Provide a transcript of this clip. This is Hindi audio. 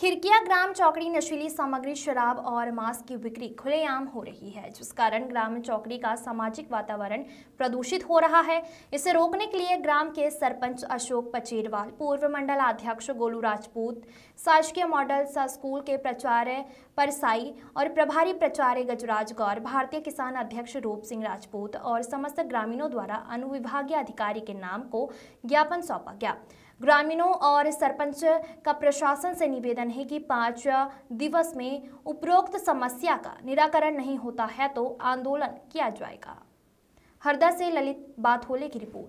खिरकिया ग्राम चौकड़ी नशीली सामग्री शराब और मांस की बिक्री खुलेआम हो रही है जिस कारण ग्राम चौकड़ी का सामाजिक वातावरण प्रदूषित हो रहा है इसे रोकने के लिए ग्राम के सरपंच अशोक पचेरवाल पूर्व मंडल अध्यक्ष गोलू राजपूत शासकीय मॉडल सा स्कूल के प्राचार्य परसाई और प्रभारी प्राचार्य गजराज गौर भारतीय किसान अध्यक्ष रूप सिंह राजपूत और समस्त ग्रामीणों द्वारा अनुविभागीय अधिकारी के नाम को ज्ञापन सौंपा गया ग्रामीणों और सरपंच का प्रशासन से निवेदन है कि पाँच दिवस में उपरोक्त समस्या का निराकरण नहीं होता है तो आंदोलन किया जाएगा हरदा से ललित बाथोले की रिपोर्ट